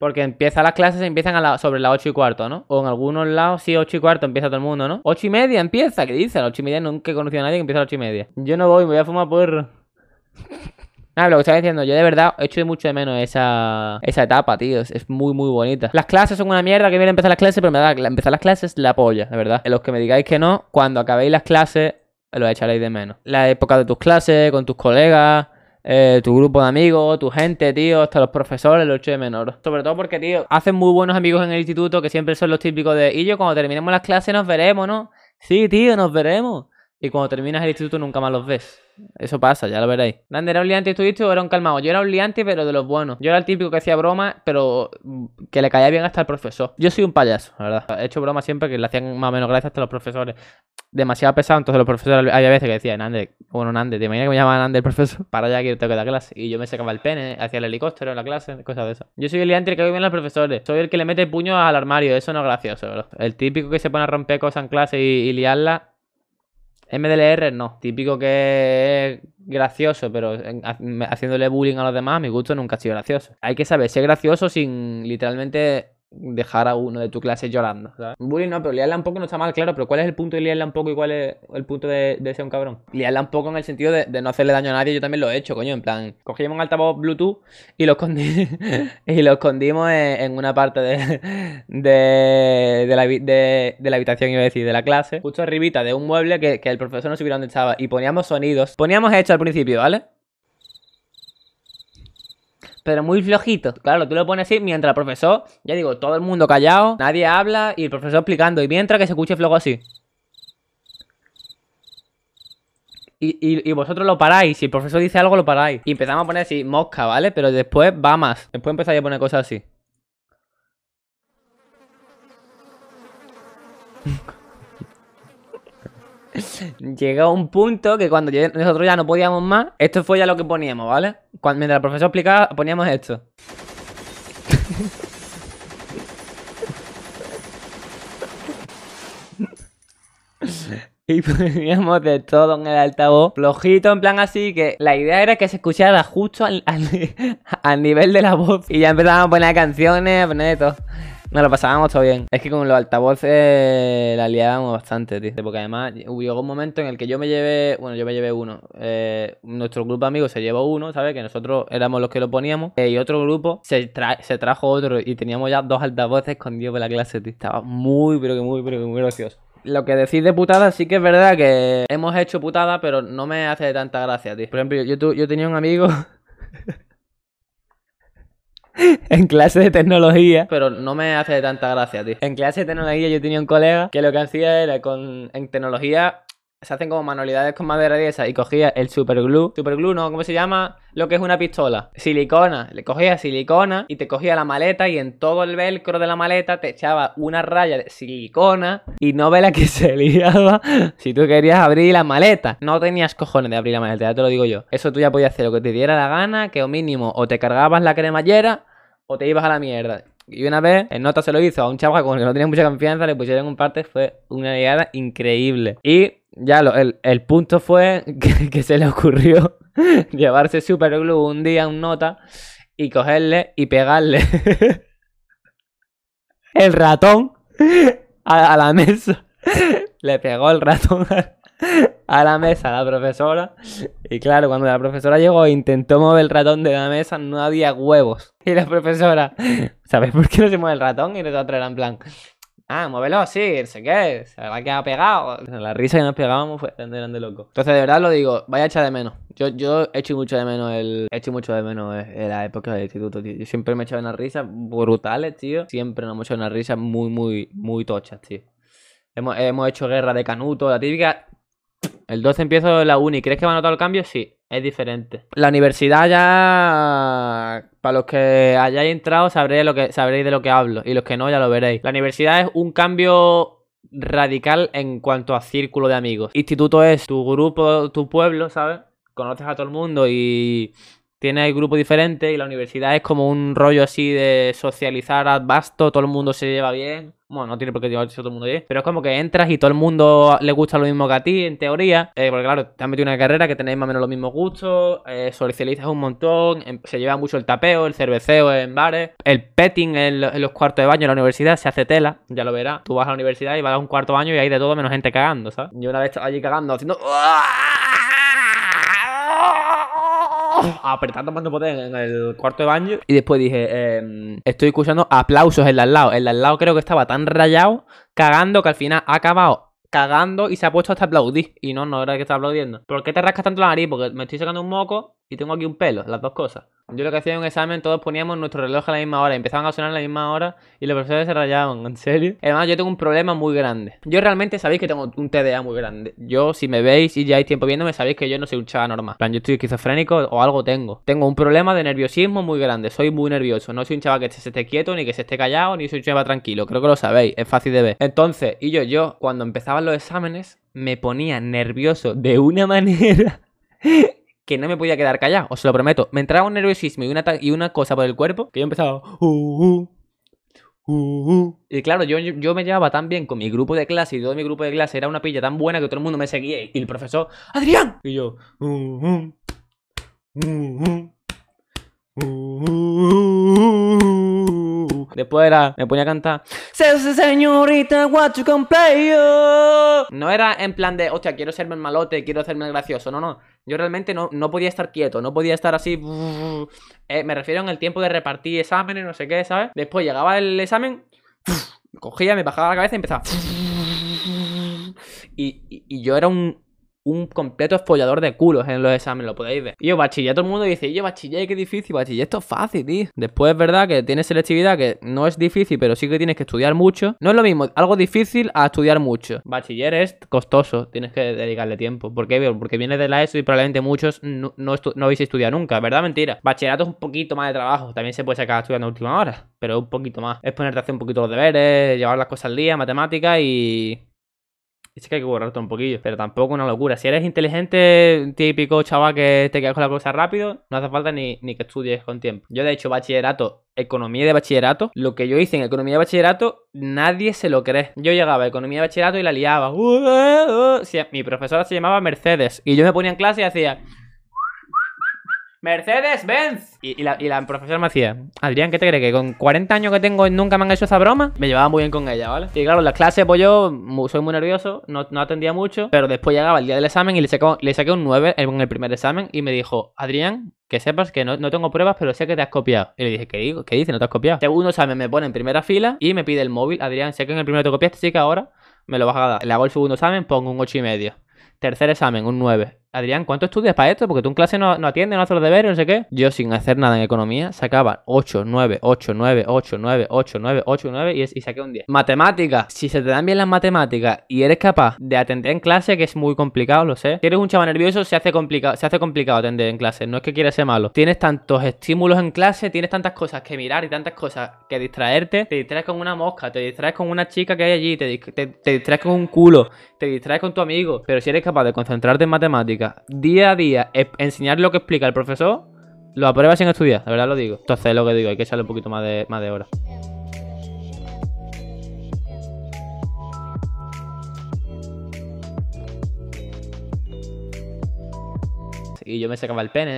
Porque empieza las clases, empiezan a sobre las 8 y cuarto, ¿no? O en algunos lados, sí, 8 y cuarto empieza todo el mundo, ¿no? 8 y media empieza, ¿qué dice? A las 8 y media nunca he conocido a nadie que empieza a las 8 y media. Yo no voy, me voy a fumar por... nada ah, lo que estaba diciendo, yo de verdad echo mucho de menos esa, etapa, tío. Es, muy, muy bonita. Las clases son una mierda, que viene a empezar las clases, pero me da empezar las clases la polla, de verdad. En Los que me digáis que no, cuando acabéis las clases, lo echaréis de menos. La época de tus clases, con tus colegas, eh, tu grupo de amigos, tu gente, tío, hasta los profesores, los che de menor. Sobre todo porque, tío, hacen muy buenos amigos en el instituto que siempre son los típicos de, y yo cuando terminemos las clases nos veremos, ¿no? Sí, tío, nos veremos y cuando terminas el instituto nunca más los ves. Eso pasa, ya lo veréis. Nander era un liante estudiante o era un calmado. Yo era un liante, pero de los buenos. Yo era el típico que hacía bromas, pero mm, que le caía bien hasta el profesor. Yo soy un payaso, la verdad. He hecho bromas siempre que le hacían más o menos gracias hasta los profesores. Demasiado pesado, entonces los profesores había veces que decían, Nander, bueno, Nander, te imaginas que me llamaban Nander el profesor para allá que tengo que dar clase. Y yo me sacaba el pene, hacía el helicóptero en la clase, cosas de esas. Yo soy el liante que cae bien a los profesores. Soy el que le mete puño al armario, eso no es gracioso, bro. El típico que se pone a romper cosas en clase y, y liarla MDLR no. Típico que es gracioso, pero haciéndole bullying a los demás, mi gusto nunca ha sido gracioso. Hay que saber ser gracioso sin literalmente dejar a uno de tu clase llorando. ¿sabes? Bullying no, pero liarla un poco no está mal, claro, pero ¿cuál es el punto de liarla un poco y cuál es el punto de, de ser un cabrón? Liarla un poco en el sentido de, no hacerle daño a nadie, yo también lo he hecho, coño, en plan, cogíamos un altavoz Bluetooth y lo, escondí, y lo escondimos en, una parte de, de, de, la, de, de la habitación, iba a decir, de la clase, justo arribita de un mueble que, el profesor no supiera dónde estaba y poníamos sonidos, poníamos hecho al principio, ¿vale? pero muy flojito. Claro, tú lo pones así mientras el profesor, ya digo, todo el mundo callado, nadie habla y el profesor explicando. Y mientras que se escuche flojo así. Y, vosotros lo paráis. Si el profesor dice algo, lo paráis. Y empezamos a poner así, mosca, ¿vale? Pero después va más. Después empezáis a poner cosas así. Llegó un punto que cuando nosotros ya no podíamos más, esto fue ya lo que poníamos, ¿vale? mientras el profesor explicaba, poníamos esto. Y poníamos de todo en el altavoz, flojito, en plan así, que la idea era que se escuchara justo al, nivel de la voz. Y ya empezábamos a poner canciones, a poner de todo. No, lo pasábamos todo bien. Es que con los altavoces eh, la liábamos bastante, tío. Porque además hubo un momento en el que yo me llevé, bueno, yo me llevé uno. Eh, nuestro grupo de amigos se llevó uno, ¿sabes? Que nosotros éramos los que lo poníamos. Eh, y otro grupo se, trajo otro. Y teníamos ya dos altavoces escondidos por la clase, tío. Estaba muy, pero que muy, pero que muy gracioso. Lo que decís de putada, sí que es verdad que hemos hecho putada, pero no me hace tanta gracia, tío. Por ejemplo, yo tenía un amigo en clase de tecnología. Pero no me hace tanta gracia, tío. En clase de tecnología yo tenía un colega que lo que hacía era con en tecnología se hacen como manualidades con madera de esa y cogía el superglue, superglue no, ¿cómo se llama? Lo que es una pistola, silicona, le cogía silicona y te cogía la maleta y en todo el velcro de la maleta te echaba una raya de silicona y no ve la que se liaba si tú querías abrir la maleta. No tenías cojones de abrir la maleta, ya te lo digo yo. Eso tú ya podías hacer lo que te diera la gana, que o mínimo o te cargabas la cremallera o te ibas a la mierda. Y una vez, en nota se lo hizo a un chaval con el que no tenía mucha confianza, le pusieron un parte, fue una liada increíble. Y ya lo, el, punto fue que, se le ocurrió llevarse superglue un día un nota y cogerle y pegarle el ratón a, la mesa. Le pegó el ratón a, la mesa a la profesora. Y claro, cuando la profesora llegó e intentó mover el ratón de la mesa, no había huevos. Y la profesora, ¿sabes por qué no se mueve el ratón? Y nosotros era en plan, ah, muévelo sí, no sé qué, se va a quedar pegado. La risa que nos pegábamos fue grande, loco. Entonces, de verdad lo digo, vaya a echar de menos. Yo, yo hecho mucho de menos el, echo mucho de menos eh, la época del instituto, tío. Yo siempre me he echaba unas risas brutales, tío. Siempre nos hemos echado unas risas muy, muy, muy tochas, tío. Hemos, hemos hecho guerra de canuto, la típica. El 12 empiezo la uni, ¿crees que va a notar el cambio? Sí es diferente. La universidad ya, para los que hayáis entrado, sabréis, lo que, sabréis de lo que hablo y los que no ya lo veréis. La universidad es un cambio radical en cuanto a círculo de amigos. Instituto es tu grupo, tu pueblo, ¿sabes? Conoces a todo el mundo y tiene grupos grupo diferente y la universidad es como un rollo así de socializar ad vasto, todo el mundo se lleva bien. Bueno, no tiene por qué llevarse todo el mundo bien, pero es como que entras y todo el mundo le gusta lo mismo que a ti, en teoría. Eh, porque claro, te has metido en una carrera que tenéis más o menos los mismos gustos, eh, socializas un montón, em, se lleva mucho el tapeo, el cerveceo en bares, el petting en, los cuartos de baño en la universidad, se hace tela, ya lo verás. Tú vas a la universidad y vas a un cuarto de baño y hay de todo menos gente cagando, ¿sabes? Yo una vez estaba allí cagando haciendo... apretando más poder en el cuarto de baño. Y después dije, em, estoy escuchando aplausos en al lado. En al lado creo que estaba tan rayado, cagando, que al final ha acabado cagando y se ha puesto hasta aplaudir. Y no, no era que estaba aplaudiendo. ¿Por qué te rascas tanto la nariz? Porque me estoy sacando un moco y tengo aquí un pelo, las dos cosas. Yo lo que hacía en un examen, todos poníamos nuestro reloj a la misma hora, empezaban a sonar a la misma hora y los profesores se rayaban, en serio. Además, yo tengo un problema muy grande. Yo realmente sabéis que tengo un TDA muy grande. Yo, si me veis y ya hay tiempo viéndome, sabéis que yo no soy un chaval normal. plan, yo estoy esquizofrénico o algo tengo. Tengo un problema de nerviosismo muy grande, soy muy nervioso. No soy un chaval que se esté quieto, ni que se esté callado, ni soy un chaval tranquilo. Creo que lo sabéis, es fácil de ver. Entonces, y yo, yo, cuando empezaban los exámenes, me ponía nervioso de una manera que no me podía quedar callado, os lo prometo. Me entraba un nerviosismo y una, y una cosa por el cuerpo que yo empezaba... Uh, uh, uh, y claro, yo, yo me llevaba tan bien con mi grupo de clase y todo mi grupo de clase era una pilla tan buena que todo el mundo me seguía y el profesor, ¡Adrián! Y yo... Después era, me ponía a cantar Señorita, what No era en plan de, hostia, quiero serme el malote, quiero hacerme el gracioso No, no, yo realmente no, no podía estar quieto, no podía estar así. Eh, me refiero en el tiempo de repartir exámenes, no sé qué, ¿sabes? Después llegaba el examen, cogía, me bajaba la cabeza y empezaba. y yo era un, un completo follador de culos en los exámenes, lo podéis ver. Y yo, bachiller, todo el mundo dice, yo, bachiller, qué difícil, bachiller, esto es fácil, tío. Después es verdad que tienes selectividad, que no es difícil, pero sí que tienes que estudiar mucho. No es lo mismo, algo difícil a estudiar mucho. Bachiller es costoso, tienes que dedicarle tiempo. ¿Por qué? Porque vienes de la ESO y probablemente muchos no, no, habéis estudiado nunca, ¿verdad? Mentira. Bachillerato es un poquito más de trabajo, también se puede sacar estudiando a última hora, pero un poquito más. Es ponerte a hacer un poquito los deberes, llevar las cosas al día, matemáticas y sí que hay que borrarte un poquillo, pero tampoco una locura. Si eres inteligente, típico chaval que te quedas con la cosa rápido, no hace falta ni, ni que estudies con tiempo. Yo, de hecho, bachillerato economía de bachillerato, lo que yo hice en economía de bachillerato, nadie se lo cree. Yo llegaba a economía de bachillerato y la liaba. Uh, uh, uh. mi profesora se llamaba Mercedes y yo me ponía en clase y hacía... Mercedes-Benz. Y, la, profesora me Adrián, ¿qué te crees? Que con 40 años que tengo y nunca me han hecho esa broma, me llevaba muy bien con ella, ¿vale? Y claro, en las clases, pues yo soy muy nervioso, no, atendía mucho, pero después llegaba el día del examen y le, le saqué un 9 en el primer examen y me dijo, Adrián, que sepas que no, tengo pruebas, pero sé que te has copiado. Y le dije, ¿qué digo? ¿Qué dices? ¿No te has copiado? Segundo examen me pone en primera fila y me pide el móvil, Adrián, sé que en el primero te copiaste, sí que ahora me lo vas a dar. Le hago el segundo examen, pongo un 8 y medio. Tercer examen, un 9. Adrián, ¿cuánto estudias para esto? Porque tú en clase no, no atiendes, no haces los deberes, no sé qué. Yo sin hacer nada en economía sacaba 8, 9, 8, 9, 8, 9, 8, 9, 8, 9 y, saqué un 10. Matemáticas. Si se te dan bien las matemáticas y eres capaz de atender en clase, que es muy complicado, lo sé. Si eres un chaval nervioso, se hace complicado, se hace complicado atender en clase. No es que quieras ser malo. Tienes tantos estímulos en clase, tienes tantas cosas que mirar y tantas cosas que distraerte. Te distraes con una mosca, te distraes con una chica que hay allí, te distraes con un culo, te distraes con tu amigo, pero si eres capaz de concentrarte en matemáticas día a día, enseñar lo que explica el profesor, lo apruebas sin estudiar, la verdad lo digo. Entonces lo que digo, hay que salir un poquito más de, más de horas. Y yo me sacaba el pene.